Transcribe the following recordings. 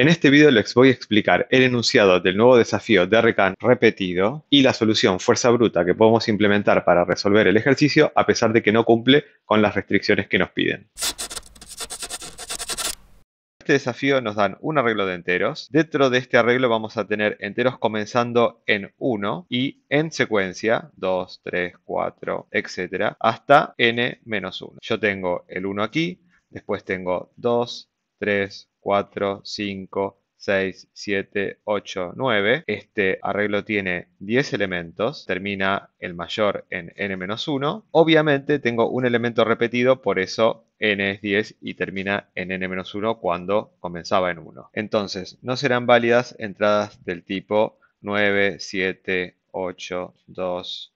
En este video les voy a explicar el enunciado del nuevo desafío de Recan repetido y la solución fuerza bruta que podemos implementar para resolver el ejercicio a pesar de que no cumple con las restricciones que nos piden este desafío nos dan un arreglo de enteros. Dentro de este arreglo vamos a tener enteros comenzando en 1 y en secuencia 2, 3, 4, etcétera, hasta n-1. Yo tengo el 1 aquí, después tengo 2, 3, 4, 5, 6, 7, 8, 9. Este arreglo tiene 10 elementos, termina el mayor en n-1. Obviamente tengo un elemento repetido, por eso n es 10 y termina en n-1 cuando comenzaba en 1. Entonces, no serán válidas entradas del tipo 9, 7, 8, 2,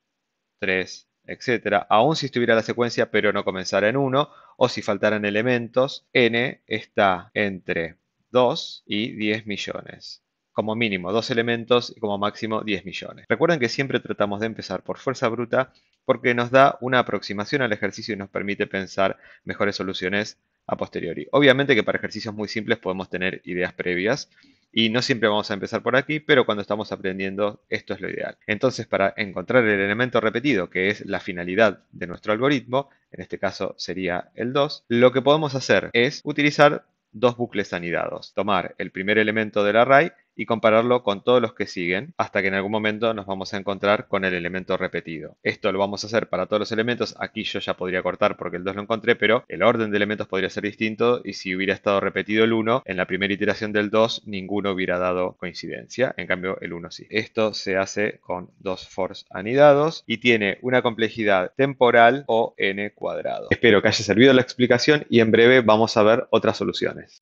3, etcétera, aun si estuviera la secuencia pero no comenzara en 1 o si faltaran elementos, n está entre 2 y 10 millones. Como mínimo 2 elementos y como máximo 10 millones. Recuerden que siempre tratamos de empezar por fuerza bruta porque nos da una aproximación al ejercicio y nos permite pensar mejores soluciones a posteriori. Obviamente que para ejercicios muy simples podemos tener ideas previas, y no siempre vamos a empezar por aquí, pero cuando estamos aprendiendo esto es lo ideal. Entonces, para encontrar el elemento repetido, que es la finalidad de nuestro algoritmo, en este caso sería el 2, lo que podemos hacer es utilizar dos bucles anidados. Tomar el primer elemento del array y compararlo con todos los que siguen hasta que en algún momento nos vamos a encontrar con el elemento repetido. Esto lo vamos a hacer para todos los elementos. Aquí yo ya podría cortar porque el 2 lo encontré, pero el orden de elementos podría ser distinto y si hubiera estado repetido el 1, en la primera iteración del 2 ninguno hubiera dado coincidencia. En cambio el 1 sí. Esto se hace con dos force anidados y tiene una complejidad temporal o n cuadrado. Espero que haya servido la explicación y en breve vamos a ver otras soluciones.